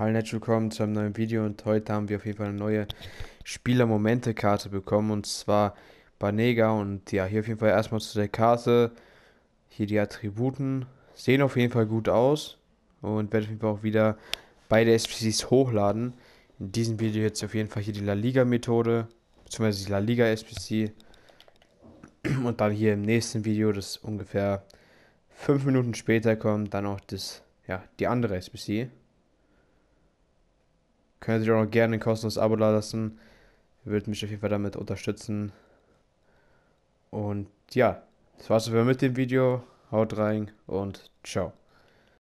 Hallo herzlich willkommen zu einem neuen Video und heute haben wir auf jeden Fall eine neue Spieler-Momente-Karte bekommen und zwar Banega und ja, hier auf jeden Fall erstmal zu der Karte. Hier die Attributen sehen auf jeden Fall gut aus und werde auf jeden Fall auch wieder beide SPCs hochladen. In diesem Video jetzt auf jeden Fall hier die La Liga-Methode, beziehungsweise die La Liga-SPC und dann hier im nächsten Video, das ungefähr 5 Minuten später kommt, dann auch das, ja, die andere SPC. Könnt ihr auch noch gerne ein kostenloses Abo lassen. Würdet mich auf jeden Fall damit unterstützen. Und ja, das war's wieder mit dem Video. Haut rein und ciao.